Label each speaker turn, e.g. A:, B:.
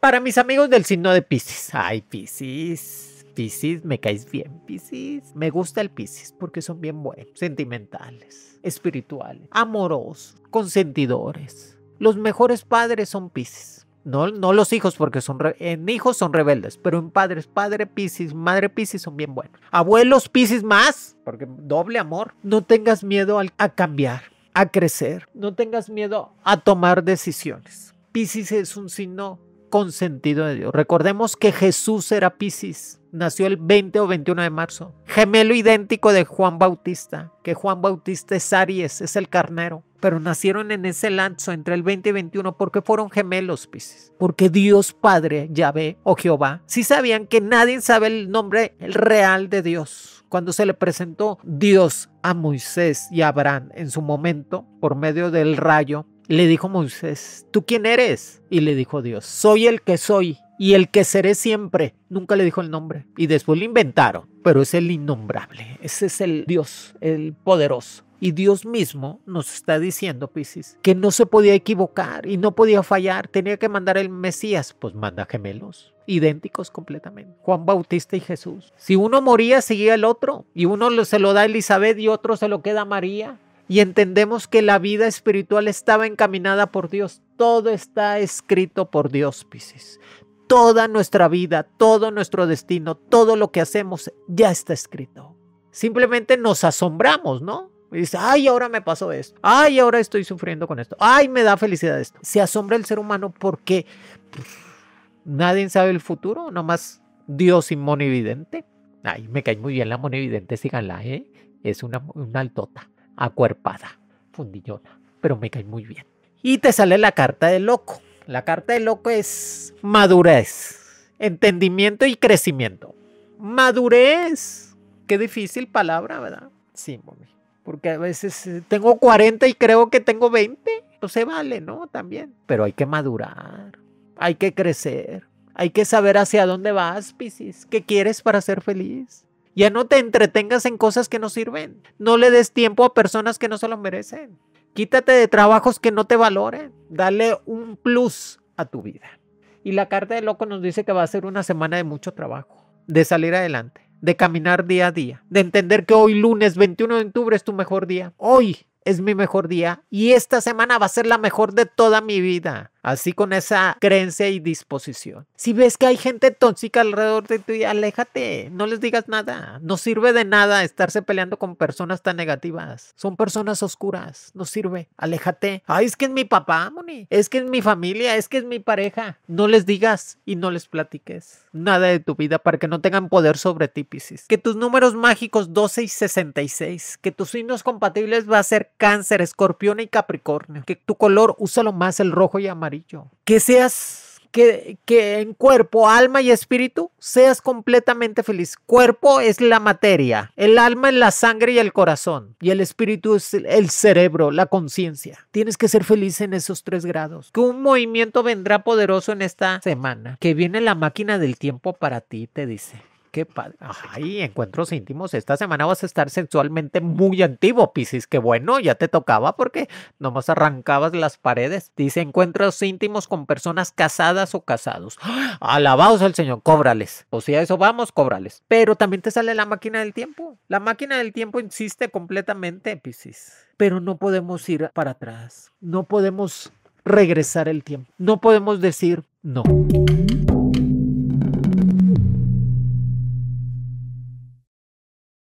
A: Para mis amigos del signo de Pisces. Ay, Pisces. Pisces, me caes bien, Pisces. Me gusta el Pisces porque son bien buenos, sentimentales, espirituales, amorosos, consentidores. Los mejores padres son Pisces. No, no, los hijos, porque son en hijos son rebeldes, pero en padres, padre Piscis, madre Piscis son bien buenos. Abuelos Piscis más, porque doble amor. No tengas miedo a, cambiar, a crecer. No tengas miedo a tomar decisiones. Piscis es un signo consentido de Dios. Recordemos que Jesús era Piscis, nació el 20 o 21 de marzo, gemelo idéntico de Juan Bautista, que Juan Bautista es Aries, es el carnero, pero nacieron en ese lanzo entre el 20 y 21 porque fueron gemelos Piscis, porque Dios Padre, Yahvé o Jehová, sí sabían que nadie sabe el nombre real de Dios. Cuando se le presentó Dios a Moisés y a Abraham en su momento por medio del rayo, le dijo Moisés, ¿tú quién eres? Y le dijo Dios, soy el que soy y el que seré siempre. Nunca le dijo el nombre. Y después lo inventaron, pero es el innombrable. Ese es el Dios, el poderoso. Y Dios mismo nos está diciendo, Piscis, que no se podía equivocar y no podía fallar. Tenía que mandar el Mesías, pues manda gemelos, idénticos completamente. Juan Bautista y Jesús. Si uno moría, seguía el otro. Y uno se lo da a Elizabeth y otro se lo queda a María y entendemos que la vida espiritual estaba encaminada por Dios. Todo está escrito por Dios, Pisces. Toda nuestra vida, todo nuestro destino, todo lo que hacemos ya está escrito. Simplemente nos asombramos, ¿no? Y dice, ay, ahora me pasó esto. Ay, ahora estoy sufriendo con esto. Ay, me da felicidad esto. Se asombra el ser humano porque pues, nadie sabe el futuro, nomás Dios y monividente. Ay, me cae muy bien la monividente, síganla, ¿eh? Es una altota acuerpada, fundillona, pero me cae muy bien. Y te sale la carta del loco. La carta del loco es madurez, entendimiento y crecimiento. Madurez. Qué difícil palabra, ¿verdad? Sí, mami. Porque a veces eh, tengo 40 y creo que tengo 20. No pues se vale, ¿no? También. Pero hay que madurar, hay que crecer, hay que saber hacia dónde vas, Piscis, qué quieres para ser feliz. Ya no te entretengas en cosas que no sirven. No le des tiempo a personas que no se lo merecen. Quítate de trabajos que no te valoren. Dale un plus a tu vida. Y la carta de loco nos dice que va a ser una semana de mucho trabajo, de salir adelante, de caminar día a día, de entender que hoy lunes 21 de octubre es tu mejor día. Hoy es mi mejor día y esta semana va a ser la mejor de toda mi vida. Así con esa creencia y disposición. Si ves que hay gente tóxica alrededor de ti, aléjate, no les digas nada. No sirve de nada estarse peleando con personas tan negativas. Son personas oscuras, no sirve, aléjate. Ay, es que es mi papá, Moni, es que es mi familia, es que es mi pareja. No les digas y no les platiques nada de tu vida para que no tengan poder sobre ti, Pisces. Que tus números mágicos 12 y 66, que tus signos compatibles va a ser cáncer, escorpión y capricornio. Que tu color úsalo más el rojo y amarillo que seas, que, que en cuerpo, alma y espíritu seas completamente feliz. Cuerpo es la materia, el alma es la sangre y el corazón, y el espíritu es el cerebro, la conciencia. Tienes que ser feliz en esos tres grados. Que un movimiento vendrá poderoso en esta semana, que viene la máquina del tiempo para ti, te dice. Qué padre. Ay, encuentros íntimos. Esta semana vas a estar sexualmente muy antiguo, Piscis. Qué bueno, ya te tocaba porque nomás arrancabas las paredes. Dice encuentros íntimos con personas casadas o casados. ¡Ah! Alabados al Señor, cóbrales. O sea, eso vamos, cobrales Pero también te sale la máquina del tiempo. La máquina del tiempo insiste completamente, Piscis. Pero no podemos ir para atrás. No podemos regresar el tiempo. No podemos decir no.